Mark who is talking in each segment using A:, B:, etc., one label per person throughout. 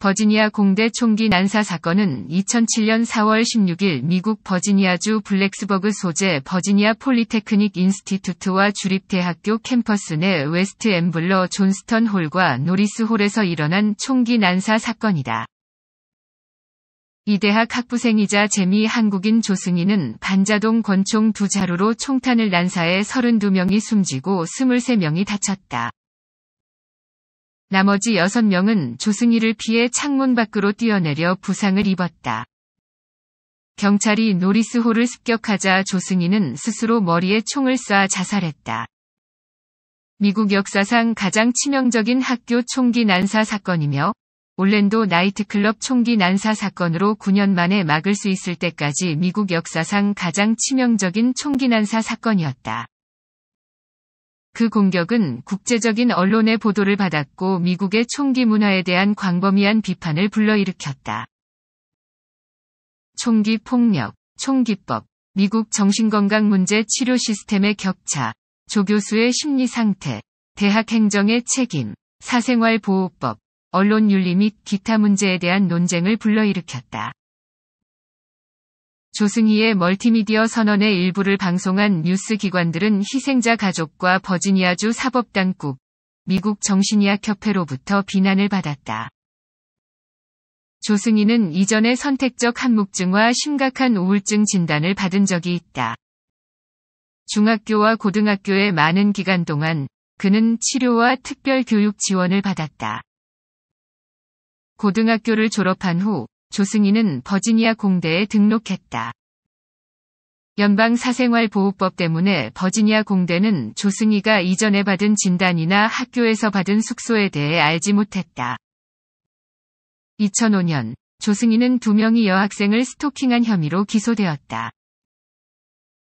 A: 버지니아 공대 총기 난사 사건은 2007년 4월 16일 미국 버지니아주 블랙스버그 소재 버지니아 폴리테크닉 인스티튜트와 주립대학교 캠퍼스 내 웨스트 엠블러 존스턴 홀과 노리스 홀에서 일어난 총기 난사 사건이다. 이 대학 학부생이자 재미 한국인 조승희는 반자동 권총 두 자루로 총탄을 난사해 32명이 숨지고 23명이 다쳤다. 나머지 6명은 조승희를 피해 창문 밖으로 뛰어내려 부상을 입었다. 경찰이 노리스호를 습격하자 조승희는 스스로 머리에 총을 쏴 자살했다. 미국 역사상 가장 치명적인 학교 총기 난사 사건이며 올랜도 나이트클럽 총기 난사 사건으로 9년 만에 막을 수 있을 때까지 미국 역사상 가장 치명적인 총기 난사 사건이었다. 그 공격은 국제적인 언론의 보도를 받았고 미국의 총기 문화에 대한 광범위한 비판을 불러일으켰다. 총기 폭력, 총기법, 미국 정신건강 문제 치료 시스템의 격차, 조 교수의 심리 상태, 대학 행정의 책임, 사생활 보호법, 언론 윤리 및 기타 문제에 대한 논쟁을 불러일으켰다. 조승희의 멀티미디어 선언의 일부를 방송한 뉴스 기관들은 희생자 가족과 버지니아주 사법당국, 미국 정신의학협회로부터 비난을 받았다. 조승희는 이전에 선택적 한묵증과 심각한 우울증 진단을 받은 적이 있다. 중학교와 고등학교의 많은 기간 동안 그는 치료와 특별 교육 지원을 받았다. 고등학교를 졸업한 후 조승희는 버지니아 공대에 등록했다. 연방 사생활 보호법 때문에 버지니아 공대는 조승희가 이전에 받은 진단이나 학교에서 받은 숙소에 대해 알지 못했다. 2005년 조승희는 두 명이 여학생을 스토킹한 혐의로 기소되었다.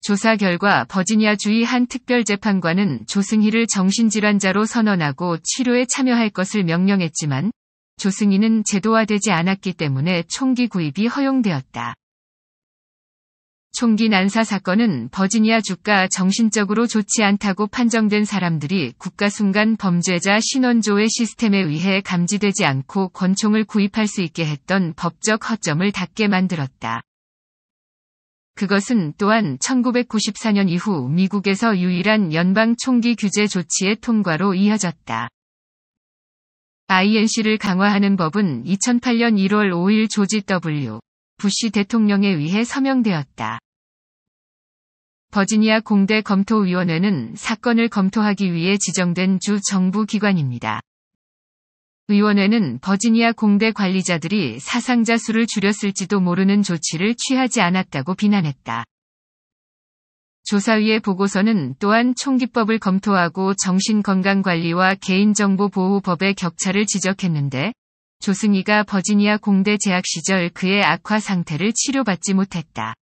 A: 조사 결과 버지니아주의 한 특별재판관은 조승희를 정신질환자로 선언하고 치료에 참여할 것을 명령했지만 조승희는 제도화되지 않았기 때문에 총기 구입이 허용되었다. 총기 난사 사건은 버지니아 주가 정신적으로 좋지 않다고 판정된 사람들이 국가 순간 범죄자 신원조회 시스템에 의해 감지되지 않고 권총을 구입할 수 있게 했던 법적 허점을 닫게 만들었다. 그것은 또한 1994년 이후 미국에서 유일한 연방 총기 규제 조치의 통과로 이어졌다. INC를 강화하는 법은 2008년 1월 5일 조지 W. 부시 대통령에 의해 서명되었다. 버지니아 공대 검토위원회는 사건을 검토하기 위해 지정된 주 정부 기관입니다. 위원회는 버지니아 공대 관리자들이 사상자 수를 줄였을지도 모르는 조치를 취하지 않았다고 비난했다. 조사위의 보고서는 또한 총기법을 검토하고 정신건강관리와 개인정보보호법의 격차를 지적했는데 조승희가 버지니아 공대 재학 시절 그의 악화 상태를 치료받지 못했다.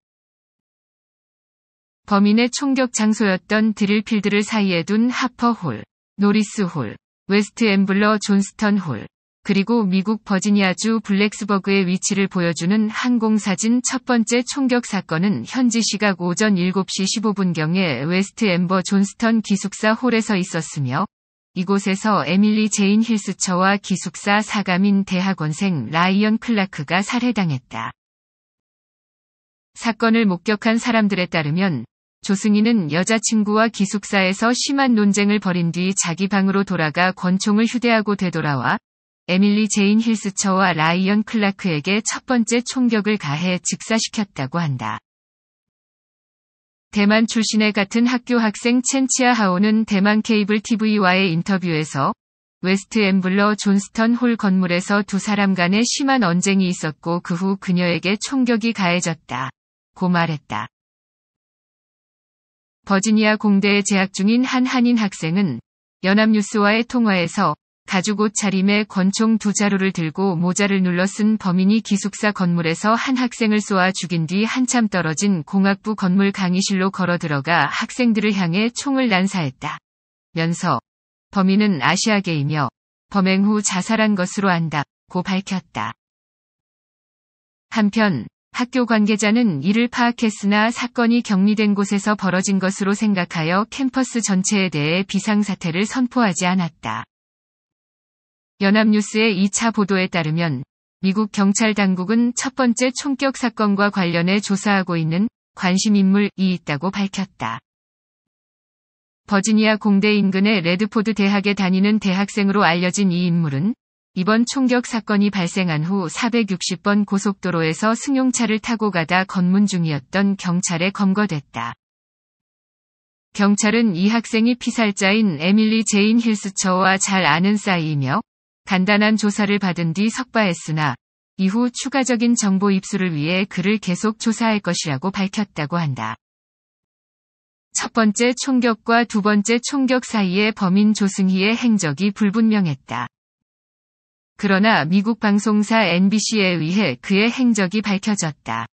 A: 범인의 총격 장소였던 드릴필드를 사이에 둔 하퍼홀, 노리스 홀, 웨스트 엠블러 존스턴 홀, 그리고 미국 버지니아주 블랙스버그의 위치를 보여주는 항공사진 첫 번째 총격 사건은 현지 시각 오전 7시 15분경에 웨스트 엠버 존스턴 기숙사 홀에서 있었으며 이곳에서 에밀리 제인 힐스처와 기숙사 사감인 대학원생 라이언 클라크가 살해당했다. 사건을 목격한 사람들에 따르면 조승희는 여자친구와 기숙사에서 심한 논쟁을 벌인 뒤 자기 방으로 돌아가 권총을 휴대하고 되돌아와 에밀리 제인 힐스처와 라이언 클라크에게 첫 번째 총격을 가해 즉사시켰다고 한다. 대만 출신의 같은 학교 학생 첸치아 하오는 대만 케이블 TV와의 인터뷰에서 웨스트 엠블러 존스턴 홀 건물에서 두 사람 간에 심한 언쟁이 있었고 그 후 그녀에게 총격이 가해졌다. 고 말했다. 버지니아 공대에 재학 중인 한 한인 학생은 연합뉴스와의 통화에서 가죽 옷 차림에 권총 두 자루를 들고 모자를 눌러 쓴 범인이 기숙사 건물에서 한 학생을 쏘아 죽인 뒤 한참 떨어진 공학부 건물 강의실로 걸어 들어가 학생들을 향해 총을 난사했다. 면서 범인은 아시아계이며 범행 후 자살한 것으로 안다고 밝혔다. 한편 학교 관계자는 이를 파악했으나 사건이 격리된 곳에서 벌어진 것으로 생각하여 캠퍼스 전체에 대해 비상사태를 선포하지 않았다. 연합뉴스의 2차 보도에 따르면 미국 경찰 당국은 첫 번째 총격 사건과 관련해 조사하고 있는 관심인물이 있다고 밝혔다. 버지니아 공대 인근의 레드포드 대학에 다니는 대학생으로 알려진 이 인물은 이번 총격 사건이 발생한 후 460번 고속도로에서 승용차를 타고 가다 검문 중이었던 경찰에 검거됐다. 경찰은 이 학생이 피살자인 에밀리 제인 힐스처와 잘 아는 사이이며 간단한 조사를 받은 뒤 석바했으나 이후 추가적인 정보 입수를 위해 그를 계속 조사할 것이라고 밝혔다고 한다. 첫 번째 총격과 두 번째 총격 사이에 범인 조승희의 행적이 불분명했다. 그러나 미국 방송사 NBC에 의해 그의 행적이 밝혀졌다.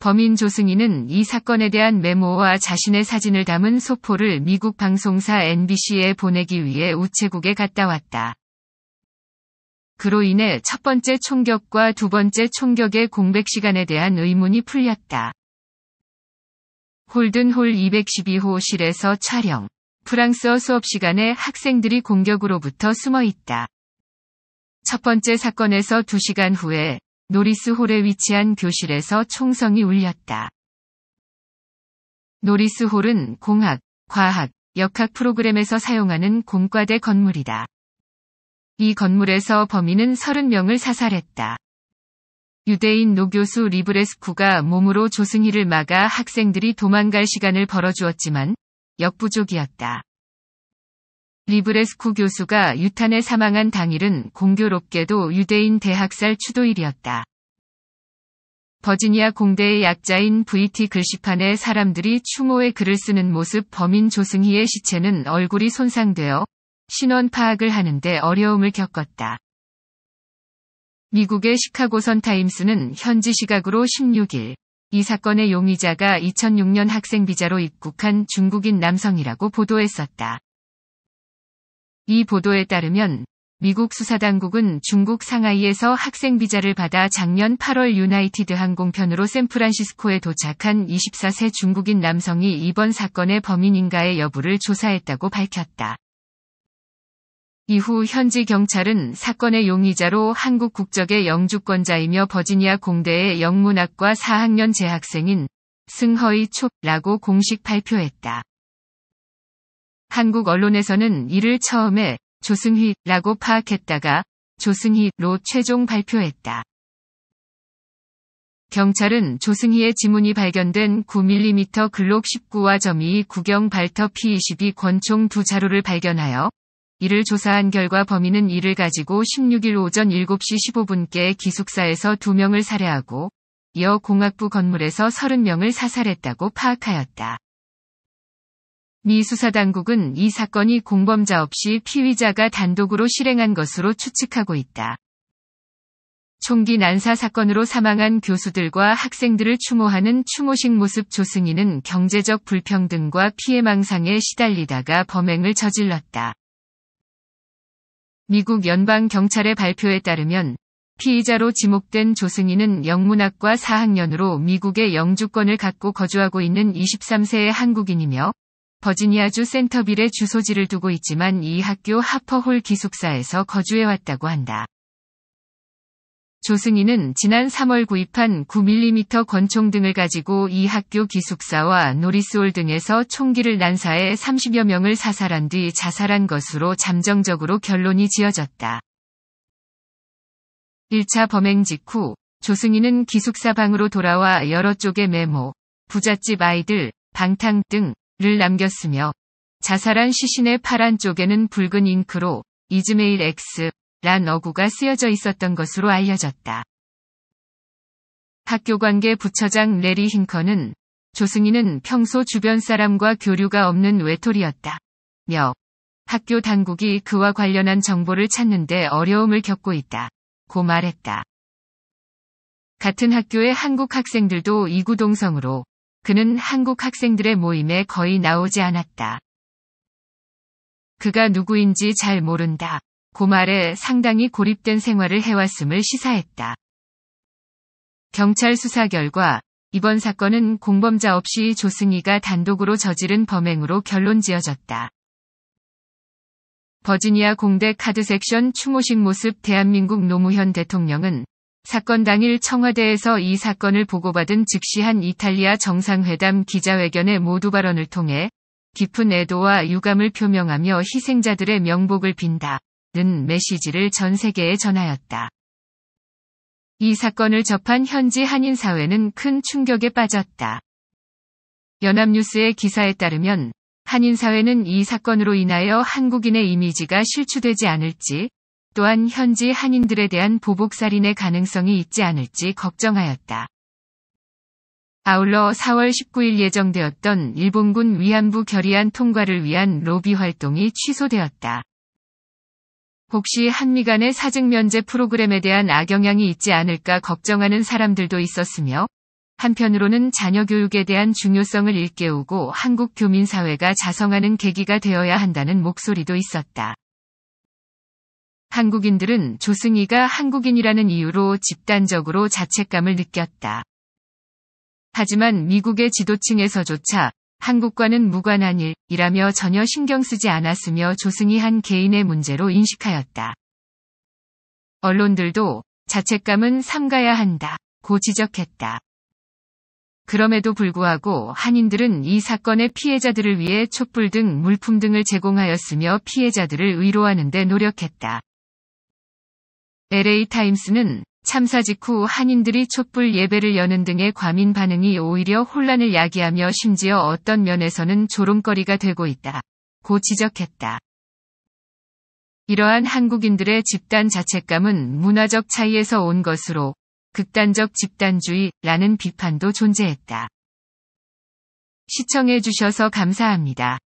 A: 범인 조승희는 이 사건에 대한 메모와 자신의 사진을 담은 소포를 미국 방송사 NBC에 보내기 위해 우체국에 갔다 왔다. 그로 인해 첫 번째 총격과 두 번째 총격의 공백 시간에 대한 의문이 풀렸다. 홀든홀 212호실에서 촬영. 프랑스어 수업 시간에 학생들이 공격으로부터 숨어 있다. 첫 번째 사건에서 2시간 후에 노리스 홀에 위치한 교실에서 총성이 울렸다. 노리스 홀은 공학, 과학, 역학 프로그램에서 사용하는 공과대 건물이다. 이 건물에서 범인은 30명을 사살했다. 유대인 노교수 리브레스쿠가 몸으로 조승희를 막아 학생들이 도망갈 시간을 벌어주었지만 역부족이었다. 리브레스쿠 교수가 유탄에 사망한 당일은 공교롭게도 유대인 대학살 추도일이었다. 버지니아 공대의 약자인 VT 글씨판에 사람들이 추모의 글을 쓰는 모습 범인 조승희의 시체는 얼굴이 손상되어 신원 파악을 하는데 어려움을 겪었다. 미국의 시카고선 타임스는 현지 시각으로 16일 이 사건의 용의자가 2006년 학생 비자로 입국한 중국인 남성이라고 보도했었다. 이 보도에 따르면 미국 수사당국은 중국 상하이에서 학생 비자를 받아 작년 8월 유나이티드 항공편으로 샌프란시스코에 도착한 24세 중국인 남성이 이번 사건의 범인인가의 여부를 조사했다고 밝혔다. 이후 현지 경찰은 사건의 용의자로 한국 국적의 영주권자이며 버지니아 공대의 영문학과 4학년 재학생인 승허이 촉라고 공식 발표했다. 한국 언론에서는 이를 처음에 조승희라고 파악했다가 조승희로 최종 발표했다. 경찰은 조승희의 지문이 발견된 9mm 글록 19와 점이 구경 발터 P22 권총 두 자루를 발견하여 이를 조사한 결과 범인은 이를 가지고 16일 오전 7시 15분께 기숙사에서 2명을 살해하고 이어 공학부 건물에서 30명을 사살했다고 파악하였다. 미 수사당국은 이 사건이 공범자 없이 피의자가 단독으로 실행한 것으로 추측하고 있다. 총기 난사 사건으로 사망한 교수들과 학생들을 추모하는 추모식 모습 조승희는 경제적 불평등과 피해망상에 시달리다가 범행을 저질렀다. 미국 연방경찰의 발표에 따르면 피의자로 지목된 조승희는 영문학과 4학년으로 미국의 영주권을 갖고 거주하고 있는 23세의 한국인이며 버지니아주 센터빌에 주소지를 두고 있지만 이 학교 하퍼홀 기숙사에서 거주해왔다고 한다. 조승희는 지난 3월 구입한 9mm 권총 등을 가지고 이 학교 기숙사와 놀이스홀 등에서 총기를 난사해 30여 명을 사살한 뒤 자살한 것으로 잠정적으로 결론이 지어졌다. 1차 범행 직후 조승희는 기숙사 방으로 돌아와 여러 쪽의 메모, 부잣집 아이들, 방탕 등을 남겼으며 자살한 시신의 파란 쪽에는 붉은 잉크로 이즈메일 X, 란 어구가 쓰여져 있었던 것으로 알려졌다. 학교관계 부처장 레리 힌커는 조승희는 평소 주변 사람과 교류가 없는 외톨이였다. 며 학교 당국이 그와 관련한 정보를 찾는데 어려움을 겪고 있다. 고 말했다. 같은 학교의 한국 학생들도 이구동성으로 그는 한국 학생들의 모임에 거의 나오지 않았다. 그가 누구인지 잘 모른다. 고말에 상당히 고립된 생활을 해왔음을 시사했다. 경찰 수사 결과 이번 사건은 공범자 없이 조승희가 단독으로 저지른 범행으로 결론 지어졌다. 버지니아 공대 카드 섹션 추모식 모습 대한민국 노무현 대통령은 사건 당일 청와대에서 이 사건을 보고받은 즉시한 이탈리아 정상회담 기자회견의 모두 발언을 통해 깊은 애도와 유감을 표명하며 희생자들의 명복을 빈다. 는 메시지를 전 세계에 전하였다. 이 사건을 접한 현지 한인 사회는 큰 충격에 빠졌다. 연합뉴스의 기사에 따르면 한인 사회는 이 사건으로 인하여 한국인의 이미지가 실추되지 않을지, 또한 현지 한인들에 대한 보복살인의 가능성이 있지 않을지 걱정하였다. 아울러 4월 19일 예정되었던 일본군 위안부 결의안 통과를 위한 로비 활동이 취소되었다. 혹시 한미 간의 사증 면제 프로그램에 대한 악영향이 있지 않을까 걱정하는 사람들도 있었으며 한편으로는 자녀 교육에 대한 중요성을 일깨우고 한국 교민사회가 자성하는 계기가 되어야 한다는 목소리도 있었다. 한국인들은 조승희가 한국인이라는 이유로 집단적으로 자책감을 느꼈다. 하지만 미국의 지도층에서조차 한국과는 무관한 일이라며 전혀 신경 쓰지 않았으며 조승희한 개인의 문제로 인식하였다. 언론들도 자책감은 삼가야 한다. 고 지적했다. 그럼에도 불구하고 한인들은 이 사건의 피해자들을 위해 촛불 등 물품 등을 제공하였으며 피해자들을 위로하는 데 노력했다. LA타임스는 참사 직후 한인들이 촛불 예배를 여는 등의 과민 반응이 오히려 혼란을 야기하며 심지어 어떤 면에서는 조롱거리가 되고 있다. 고 지적했다. 이러한 한국인들의 집단 자책감은 문화적 차이에서 온 것으로 극단적 집단주의라는 비판도 존재했다. 시청해주셔서 감사합니다.